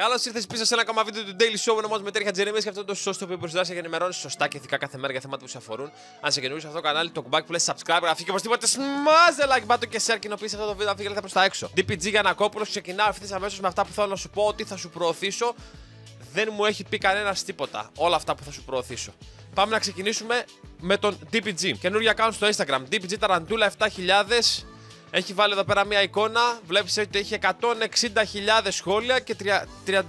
Καλώς ήρθες πίσω σε ένα ακόμα βίντεο του Daily Show. Ονομάζομαι με Μετέρχα Τζερεμία και αυτό το σωστό που για και ενημερώνεις σωστά και ηθικά κάθε μέρα για θέματα που σε αφορούν. Αν σε καινούργιο αυτό το κανάλι, το κουμπάκι που λες subscribe, γραφή και οπωσδήποτε smazze like button και share κοινοποίησε αυτό το βίντεο. θα προς τα έξω. DPG Γιανακόπουλος ξεκινάω ευθύς αμέσως με αυτά που θέλω να σου πω ότι θα σου προωθήσω. Δεν μου έχει πει κανένας τίποτα όλα αυτά που θα σου προωθήσω. Πάμε να ξεκινήσουμε με τον DPG. Καινούργια account στο Instagram. DPG ταραντούλα 7000. Έχει βάλει εδώ πέρα μια εικόνα. Βλέπεις ότι έχει 160.000 σχόλια και 38.000 ε,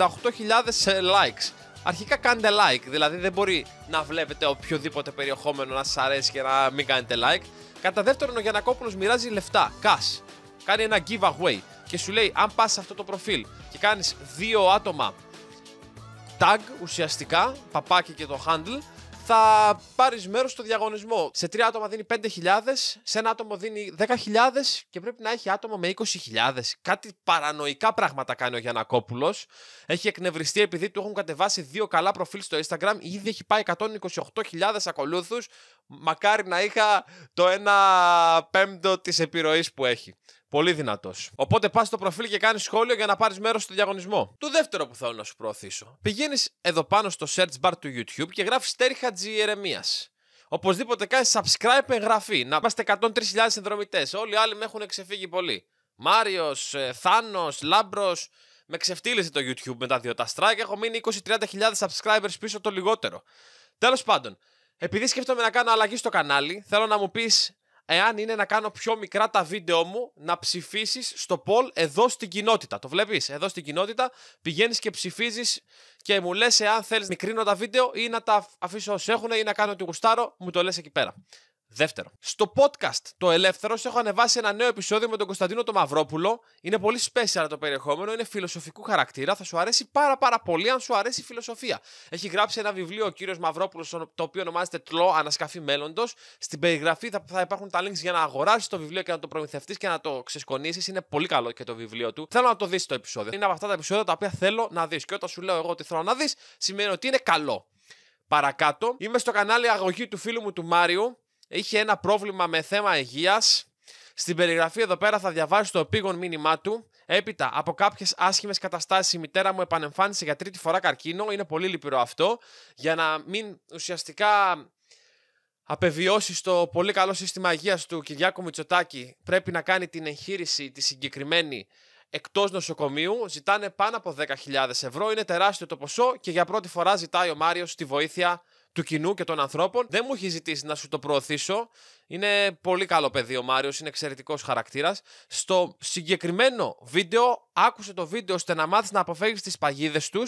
likes. Αρχικά κάντε like, δηλαδή δεν μπορεί να βλέπετε οποιοδήποτε περιεχόμενο να σας αρέσει και να μην κάνετε like. Κατά δεύτερον, ο Γιανακόπουλος μοιράζει λεφτά, cash. Κάνει ένα giveaway και σου λέει: Αν πας σε αυτό το προφίλ και κάνεις δύο άτομα tag ουσιαστικά, παπάκι και το handle, θα πάρεις μέρος στο διαγωνισμό. Σε τρία άτομα δίνει 5.000, σε ένα άτομο δίνει 10.000 και πρέπει να έχει άτομο με 20.000. Κάτι παρανοϊκά πράγματα κάνει ο Γιανακόπουλος. Έχει εκνευριστεί επειδή του έχουν κατεβάσει δύο καλά προφίλ στο Instagram. Ήδη έχει πάει 128.000 ακολούθους. Μακάρι να είχα το ένα πέμπτο της επιρροής που έχει. Πολύ δυνατός. Οπότε πας στο προφίλ και κάνεις σχόλιο για να πάρεις μέρος στο διαγωνισμό. Το δεύτερο που θέλω να σου προωθήσω. Πηγαίνεις εδώ πάνω στο search bar του YouTube και γράφεις Τζι Χατζιερεμία. Οπωσδήποτε κάνεις subscribe εγγραφή. Να είμαστε 103.000 συνδρομητές. Όλοι οι άλλοι με έχουν ξεφύγει πολύ. Μάριος, ε, Θάνος, Λάμπρος. Με ξεφτύλιζε το YouTube με τα δύο τα strike. Έχω μείνει 20-30.000 subscribers πίσω το λιγότερο. Τέλος πάντων, επειδή σκέφτομαι να κάνω αλλαγή στο κανάλι, θέλω να μου πεις εάν είναι να κάνω πιο μικρά τα βίντεο μου, να ψηφίσεις στο poll εδώ στην κοινότητα. Το βλέπεις, εδώ στην κοινότητα πηγαίνεις και ψηφίζεις και μου λες εάν θέλεις να μικρύνω τα βίντεο ή να τα αφήσω όσο έχουν ή να κάνω ό,τι γουστάρω, μου το λες εκεί πέρα. Δεύτερο, στο podcast το ελεύθερος έχω ανεβάσει ένα νέο επεισόδιο με τον Κωνσταντίνο το Μαυρόπουλο. Είναι πολύ special το περιεχόμενο, είναι φιλοσοφικού χαρακτήρα. Θα σου αρέσει πάρα πάρα πολύ αν σου αρέσει η φιλοσοφία. Έχει γράψει ένα βιβλίο ο κύριος Μαυρόπουλος, το οποίο ονομάζεται Τλό Ανασκαφή Μέλλοντος. Στην περιγραφή θα, θα υπάρχουν τα links για να αγοράσεις το βιβλίο και να το προμηθευτείς και να το ξεσκονίσεις. Είναι πολύ καλό και το βιβλίο του. Θέλω να το δεις το επεισόδιο. Είναι από αυτά τα επεισόδια τα οποία θέλω να δεις. Και όταν σου λέω εγώ ότι θέλω να δεις, σημαίνει ότι είναι καλό. Παρακάτω, είμαι στο κανάλι αγωγή του φίλου μου του Μάριου είχε ένα πρόβλημα με θέμα υγείας. Στην περιγραφή εδώ πέρα θα διαβάσει το επίγον μήνυμά του. Έπειτα, από κάποιες άσχημες καταστάσεις, η μητέρα μου επανεμφάνισε για τρίτη φορά καρκίνο. Είναι πολύ λυπηρό αυτό. Για να μην ουσιαστικά απεβιώσει το πολύ καλό σύστημα υγείας του Κυριάκου Μητσοτάκη, πρέπει να κάνει την εγχείρηση τη συγκεκριμένη εκτός νοσοκομείου. Ζητάνε πάνω από 10.000 ευρώ. Είναι τεράστιο το ποσό και για πρώτη φορά ζητάει ο Μάριος τη βοήθεια του κοινού και των ανθρώπων. Δεν μου έχει ζητήσει να σου το προωθήσω. Είναι πολύ καλό παιδί ο Μάριος, είναι εξαιρετικός χαρακτήρας. Στο συγκεκριμένο βίντεο, άκουσε το βίντεο ώστε να μάθεις να αποφεύγεις τις παγίδες τους.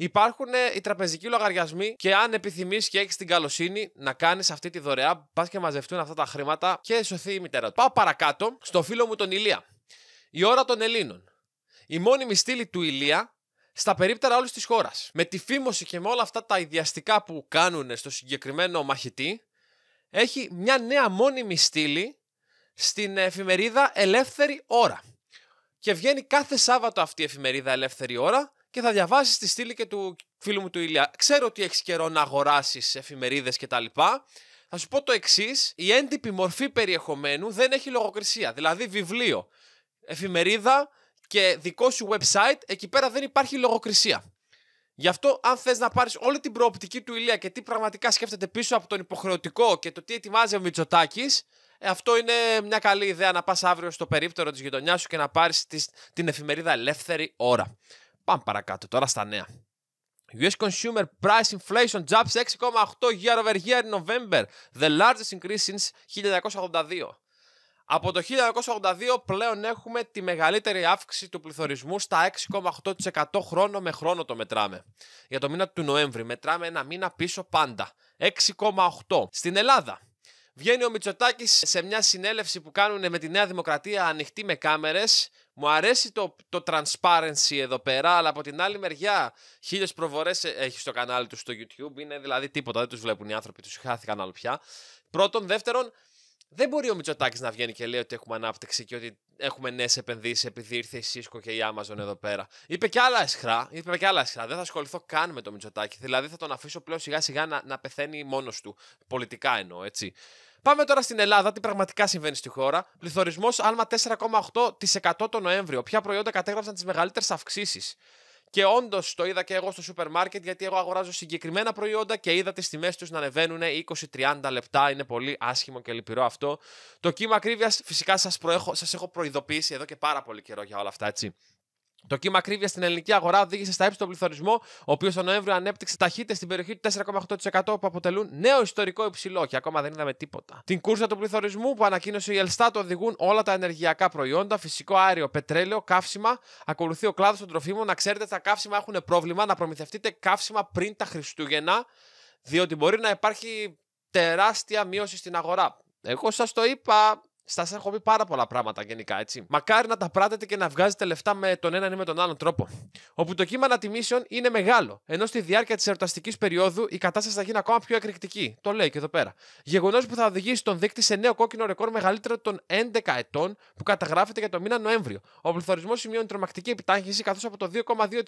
Υπάρχουν ε, οι τραπεζικοί λογαριασμοί και αν επιθυμείς και έχεις την καλοσύνη να κάνεις αυτή τη δωρεά, πας και μαζευτούν αυτά τα χρήματα και σωθεί η μητέρα του. Πάω παρακάτω στο φίλο μου τον Ηλία. Η ώρα των Ελλήνων. Η μόνιμη στήλη του Ηλία στα περίπτερα όλης της χώρας. Με τη φήμωση και με όλα αυτά τα ιδιαστικά που κάνουν στο συγκεκριμένο μαχητή, έχει μια νέα μόνιμη στήλη στην εφημερίδα Ελεύθερη Ώρα. Και βγαίνει κάθε Σάββατο αυτή η εφημερίδα Ελεύθερη Ώρα και θα διαβάσει τη στήλη και του φίλου μου του Ηλία. Ξέρω ότι έχεις καιρό να αγοράσεις εφημερίδες κτλ. Θα σου πω το εξής: Η έντυπη μορφή περιεχομένου δεν έχει λογοκρισία. Δηλαδή βιβλίο, εφημερίδα, και δικό σου website, εκεί πέρα δεν υπάρχει λογοκρισία. Γι' αυτό, αν θες να πάρεις όλη την προοπτική του ηλία και τι πραγματικά σκέφτεται πίσω από τον υποχρεωτικό και το τι ετοιμάζει ο Μητσοτάκης, ε, αυτό είναι μια καλή ιδέα να πας αύριο στο περίπτερο της γειτονιάς σου και να πάρεις την εφημερίδα Ελεύθερη Ώρα. Πάμε παρακάτω τώρα στα νέα. US consumer price inflation jumps 6,8 year over year in November, the largest increase since 1982. Από το 1982 πλέον έχουμε τη μεγαλύτερη αύξηση του πληθωρισμού στα 6,8% χρόνο με χρόνο το μετράμε. Για το μήνα του Νοέμβρη μετράμε ένα μήνα πίσω πάντα. 6,8. Στην Ελλάδα βγαίνει ο Μητσοτάκης σε μια συνέλευση που κάνουν με τη Νέα Δημοκρατία ανοιχτή με κάμερες. Μου αρέσει το, το transparency εδώ πέρα, αλλά από την άλλη μεριά χίλιες προβολέ ε, έχεις στο κανάλι τους στο YouTube. Είναι δηλαδή τίποτα, δεν τους βλέπουν οι άνθρωποι, τους χάθηκαν άλλο πια. Πρώτον, δεύτερον, δεν μπορεί ο Μητσοτάκης να βγαίνει και λέει ότι έχουμε ανάπτυξη και ότι έχουμε νέες επενδύσεις επειδή ήρθε η Cisco και η Amazon εδώ πέρα. Είπε και άλλα σχρά, Είπε και άλλα Δεν θα ασχοληθώ καν με τον Μητσοτάκη. Δηλαδή θα τον αφήσω πλέον σιγά σιγά να, να πεθαίνει μόνος του. Πολιτικά εννοώ, έτσι. Πάμε τώρα στην Ελλάδα, τι πραγματικά συμβαίνει στη χώρα. Πληθωρισμός άλμα 4,8% το Νοέμβριο. Ποια προϊόντα κατέγραψαν τις μεγαλύτερες αυξήσεις. Και όντως το είδα και εγώ στο σούπερ μάρκετ γιατί εγώ αγοράζω συγκεκριμένα προϊόντα και είδα τις τιμές τους να ανεβαίνουν 20-30 λεπτά. Είναι πολύ άσχημο και λυπηρό αυτό. Το κύμα ακρίβειας φυσικά σας σας έχω προειδοποιήσει εδώ και πάρα πολύ καιρό για όλα αυτά έτσι. Το κύμα ακρίβεια στην ελληνική αγορά οδήγησε στα έψη τον πληθωρισμό, ο οποίος τον Νοέμβριο ανέπτυξε ταχύτητες στην περιοχή του 4,8% που αποτελούν νέο ιστορικό υψηλό και ακόμα δεν είδαμε τίποτα. Την κούρσα του πληθωρισμού που ανακοίνωσε η Ελστάτ οδηγούν όλα τα ενεργειακά προϊόντα, φυσικό αέριο, πετρέλαιο, καύσιμα. Ακολουθεί ο κλάδος των τροφίμων. Να ξέρετε τα καύσιμα έχουν πρόβλημα, να προμηθευτείτε καύσιμα πριν τα Χριστούγεννα, διότι μπορεί να υπάρχει τεράστια μείωση στην αγορά. Εγώ σας το είπα, Σα έχω πει πάρα πολλά πράγματα γενικά, έτσι. Μακάρι να τα πράτετε και να βγάζετε λεφτά με τον έναν ή με τον άλλον τρόπο. Όπου το κύμα ανατιμήσεων είναι μεγάλο, ενώ στη διάρκεια της ερωταστικής περίοδου η κατάσταση θα γίνει ακόμα πιο εκρηκτική. Το λέει και εδώ πέρα. Γεγονός που θα οδηγήσει τον δείκτη σε νέο κόκκινο ρεκόρ μεγαλύτερο των 11 ετών που καταγράφεται για το μήνα Νοέμβριο. Ο πληθωρισμός σημειώνει τρομακτική επιτάχυνση, καθώς από το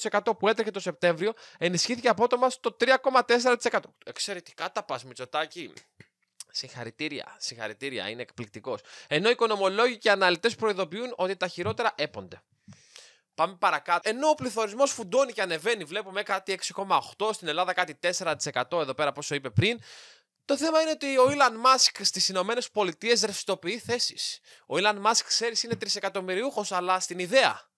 2,2% που έτρεχε το Σεπτέμβριο ενισχύθηκε απότομα στο 3,4%. Εξαιρετικά τα πας, Συγχαρητήρια, συγχαρητήρια, είναι εκπληκτικός. Ενώ οικονομολόγοι και αναλυτές προειδοποιούν ότι τα χειρότερα έπονται. Πάμε παρακάτω. Ενώ ο πληθωρισμός φουντώνει και ανεβαίνει, βλέπουμε κάτι 6,8, στην Ελλάδα κάτι 4% εδώ πέρα, πόσο είπε πριν. Το θέμα είναι ότι ο Elon Musk στις Ηνωμένες Πολιτείες ρευστοποιεί θέσεις. Ο Elon Musk, ξέρεις, είναι τρισεκατομμυριούχο, αλλά στην ιδέα.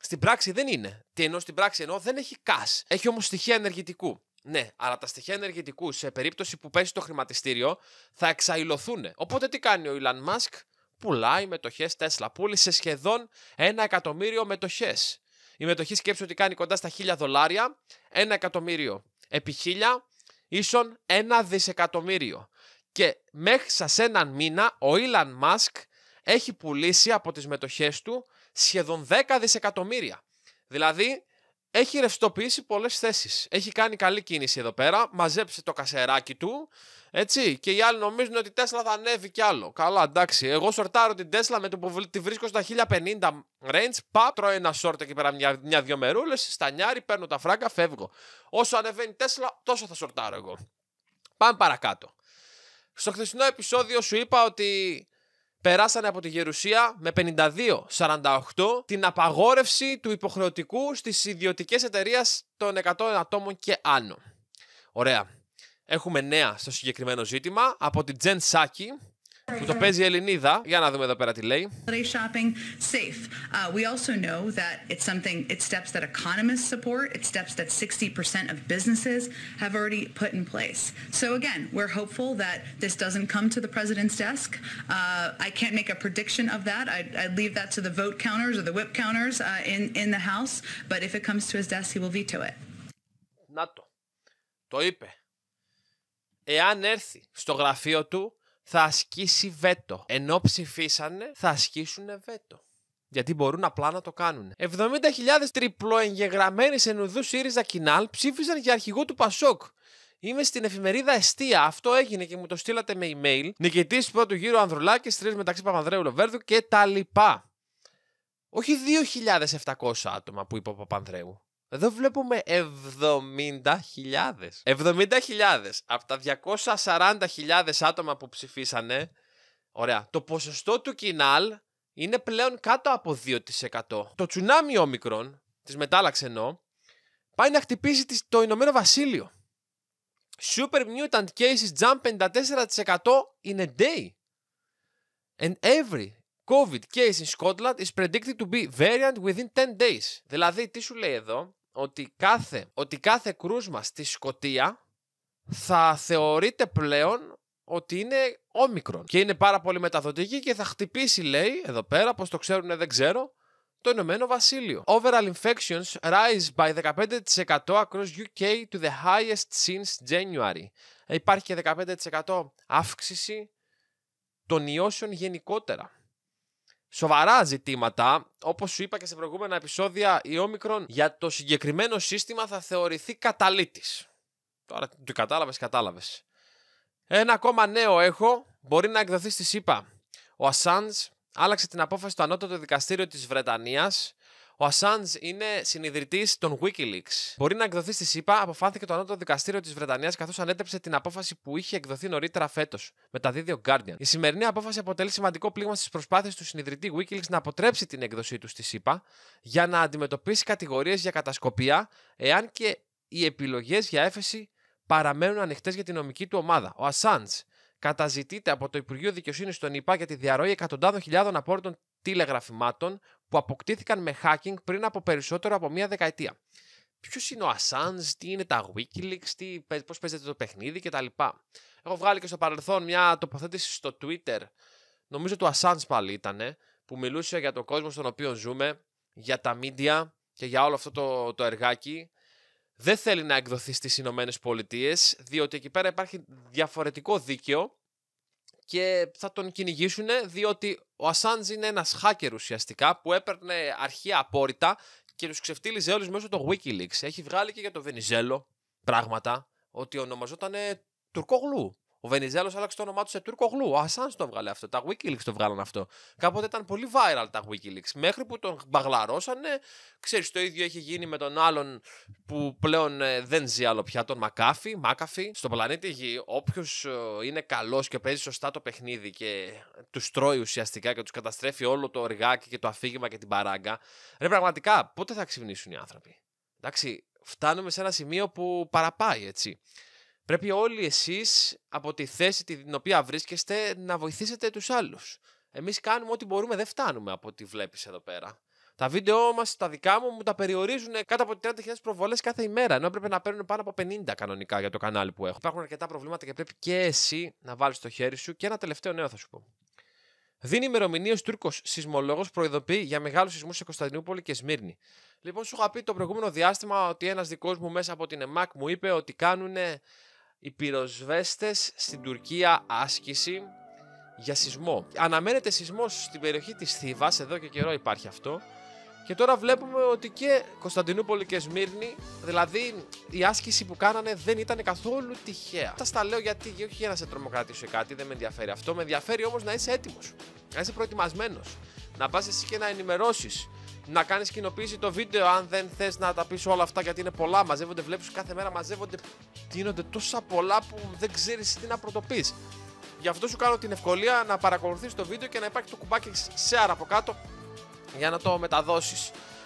Στην πράξη δεν είναι. Τι εννοώ στην πράξη εννοώ, δεν έχει cash. Έχει όμως στοιχεία ενεργητικού. Ναι, αλλά τα στοιχεία ενεργητικού σε περίπτωση που πέσει το χρηματιστήριο θα εξαϊλωθούν. Οπότε τι κάνει ο Elon Musk, πουλάει μετοχές Tesla. Πούλησε σχεδόν ένα εκατομμύριο μετοχές. Η μετοχή σκέψη ότι κάνει κοντά στα χίλια δολάρια, ένα εκατομμύριο επί χίλια, ίσον ένα δισεκατομμύριο. Και μέχρι σε έναν μήνα ο Elon Musk έχει πουλήσει από τις μετοχές του σχεδόν 10 δισεκατομμύρια. Δηλαδή έχει ρευστοποιήσει πολλές θέσεις. Έχει κάνει καλή κίνηση εδώ πέρα, μαζέψε το κασεράκι του, έτσι, και οι άλλοι νομίζουν ότι η Τέσλα θα ανέβει κι άλλο. Καλά, εντάξει, εγώ σορτάρω την Τέσλα με το που τη βρίσκω στα 1050 range, πά, τρώω ένα σόρτ εκεί πέρα μια, δυο μερούλες, στα νιάρι, παίρνω τα φράγκα, φεύγω. Όσο ανεβαίνει η Τέσλα, τόσο θα σορτάρω εγώ. Πάμε παρακάτω. Στο χθεσινό επεισόδιο σου είπα ότι περάσανε από τη Γερουσία με 52-48 την απαγόρευση του υποχρεωτικού στις ιδιωτικές εταιρείες των 100 ατόμων και άνω. Ωραία. Έχουμε νέα στο συγκεκριμένο ζήτημα από την Τζεν Σάκη, που το παίζει η Ελληνίδα. Για να δούμε εδώ πέρα τι λέει. Shopping safe. Uh, we also know that it's something, it's steps that economists support, it's steps that 60% of businesses have already put in place. So again, we're hopeful that this doesn't come to the president's desk. Uh, I can't make a prediction of that. I'd, I'd leave that to the vote counters or the whip counters uh, in, in the House. But if it comes to his desk, he will veto it. Να to Το είπε. Εάν έρθει στο γραφείο του, θα ασκήσει βέτο. Ενώ ψηφίσανε, θα ασκήσουν βέτο. Γιατί μπορούν απλά να το κάνουν. 70.000 τριπλοεγγεγραμμένοι σε νουδούς ΣΥΡΙΖΑ Κινάλ ψήφισαν για αρχηγό του Πασόκ. Είμαι στην εφημερίδα Εστία. Αυτό έγινε και μου το στείλατε με email. Νικητής του πρώτου γύρου Ανδρουλάκης, τρεις μεταξύ Παπανδρέου Λοβέρδου και τα λοιπά. Όχι 2.700 άτομα που είπε ο Παπανδρέου. Εδώ βλέπουμε 70.000. 70.000 από τα 240.000 άτομα που ψηφίσανε. Ωραία. Το ποσοστό του κοινάλ είναι πλέον κάτω από 2%. Το τσουνάμι όμικρον, της μετάλλαξε πάει να χτυπήσει το Ηνωμένο Βασίλειο. Super mutant cases jump 54% in a day. And every COVID case in Scotland is predicted to be variant within 10 days. Δηλαδή, τι σου λέει εδώ, ότι κάθε, ότι κάθε κρούσμα στη Σκοτία θα θεωρείται πλέον ότι είναι όμικρον και είναι πάρα πολύ μεταδοτική και θα χτυπήσει, λέει, εδώ πέρα, πως το ξέρουν δεν ξέρω, το Ηνωμένο Βασίλειο. Overall infections rise by 15% across UK to the highest since January. Υπάρχει και 15% αύξηση των ιώσεων γενικότερα σοβαρά ζητήματα. Όπως σου είπα και σε προηγούμενα επεισόδια, η Όμικρον για το συγκεκριμένο σύστημα θα θεωρηθεί καταλήτης. Τώρα το κατάλαβες, κατάλαβες. Ένα ακόμα νέο έχω, μπορεί να εκδοθεί στη ΣΥΠΑ. Ο Ασάντ άλλαξε την απόφαση του ανώτατου δικαστήριου της Βρετανίας ο Ασάντζ είναι συνειδητής των Wikileaks. Μπορεί να εκδοθεί στη ΣΥΠΑ, αποφάνθηκε το ανώτατο δικαστήριο της Βρετανίας καθώς ανέτρεψε την απόφαση που είχε εκδοθεί νωρίτερα φέτος. τα ο Guardian. Η σημερινή απόφαση αποτελεί σημαντικό πλήγμα στις προσπάθειες του συνειδητή Wikileaks να αποτρέψει την έκδοσή του στη ΣΥΠΑ για να αντιμετωπίσει κατηγορίες για κατασκοπία, εάν και οι επιλογές για έφεση παραμένουν ανοιχτές για την νομική του ομάδα. Ο Ασάντζ καταζητείται από το Υπουργείο Δικαιοσύνης των ΗΠΑ για τη διαρροή εκατοντάδων χιλιάδων απόρριτων τηλεγραφημάτων που αποκτήθηκαν με hacking πριν από περισσότερο από μία δεκαετία. Ποιος είναι ο Assange, τι είναι τα Wikileaks, τι, πώς παίζεται το παιχνίδι κτλ. Έχω βγάλει και στο παρελθόν μια τοποθέτηση στο Twitter, νομίζω του Assange πάλι ήταν, που μιλούσε για τον κόσμο στον οποίο ζούμε, για τα media και για όλο αυτό το, το εργάκι. Δεν θέλει να εκδοθεί στις Ηνωμένες Πολιτείες, διότι εκεί πέρα υπάρχει διαφορετικό δίκαιο και θα τον κυνηγήσουν διότι ο Ασάντζ είναι ένας hacker ουσιαστικά που έπαιρνε αρχεία απόρριτα και τους ξεφτύλιζε όλους μέσω το Wikileaks. Έχει βγάλει και για το Βενιζέλο πράγματα ότι ονομαζόταν Τουρκογλού. Ο Βενιζέλος άλλαξε το όνομά του σε Τούρκο γλου. Ο Ασάν το έβγαλε αυτό. Τα Wikileaks το βγάλαν αυτό. Κάποτε ήταν πολύ viral τα Wikileaks. Μέχρι που τον μπαγλαρώσανε, ξέρεις, το ίδιο έχει γίνει με τον άλλον που πλέον ε, δεν ζει άλλο πια, τον Μακάφι. Μάκαφη. Στον πλανήτη Γη, όποιος ε, είναι καλός και παίζει σωστά το παιχνίδι και τους τρώει ουσιαστικά και τους καταστρέφει όλο το εργάκι και το αφήγημα και την παράγκα. Ρε, πραγματικά, πότε θα ξυπνήσουν οι άνθρωποι. Εντάξει, φτάνουμε σε ένα σημείο που παραπάει, έτσι. Πρέπει όλοι εσείς από τη θέση την οποία βρίσκεστε να βοηθήσετε τους άλλους. Εμείς κάνουμε ό,τι μπορούμε, δεν φτάνουμε από ό,τι βλέπεις εδώ πέρα. Τα βίντεο μας, τα δικά μου, μου τα περιορίζουν κάτω από 30.000 προβολές κάθε ημέρα. Ενώ έπρεπε να παίρνουν πάνω από 50 κανονικά για το κανάλι που έχω. Υπάρχουν αρκετά προβλήματα και πρέπει και εσύ να βάλεις το χέρι σου. Και ένα τελευταίο νέο θα σου πω. Δίνει ο Τούρκος σεισμολόγος προειδοποιεί για μεγάλους σεισμούς σε Κωνσταντινούπολη και Σμύρνη. Λοιπόν, σου είχα πει το προηγούμενο διάστημα ότι ένας δικός μου μέσα από την ΕΜΑΚ μου είπε ότι κάνουν οι πυροσβέστες στην Τουρκία άσκηση για σεισμό. Αναμένεται σεισμός στην περιοχή της Θήβας, εδώ και καιρό υπάρχει αυτό. Και τώρα βλέπουμε ότι και Κωνσταντινούπολη και Σμύρνη, δηλαδή η άσκηση που κάνανε δεν ήταν καθόλου τυχαία. Τα στα λέω γιατί, όχι για να σε τρομοκρατήσω κάτι, δεν με ενδιαφέρει αυτό. Με ενδιαφέρει όμως να είσαι έτοιμος, να είσαι προετοιμασμένος, να πας εσύ και να ενημερώσεις να κάνεις κοινοποίηση το βίντεο. Αν δεν θες να τα πεις όλα αυτά, γιατί είναι πολλά, μαζεύονται, βλέπει κάθε μέρα μαζεύονται. Τίνονται τόσα πολλά που δεν ξέρεις τι να πρωτοπείς. Γι' αυτό σου κάνω την ευκολία να παρακολουθείς το βίντεο και να υπάρχει το κουμπάκι share από κάτω για να το μεταδώσεις.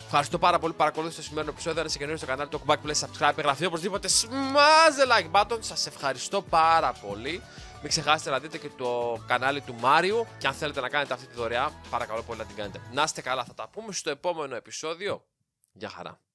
Ευχαριστώ πάρα πολύ που παρακολουθεί το σημερινό επεισόδιο. Αν είσαι καινούριο στο κανάλι, το κουμπάκι πλέον λέει subscribe, εγγραφή οπωσδήποτε. Smash like button. Σας ευχαριστώ πάρα πολύ. Μην ξεχάσετε να δείτε και το κανάλι του Μάριου και αν θέλετε να κάνετε αυτή τη δωρεά, παρακαλώ πολύ να την κάνετε. Να είστε καλά, θα τα πούμε στο επόμενο επεισόδιο. Γεια χαρά.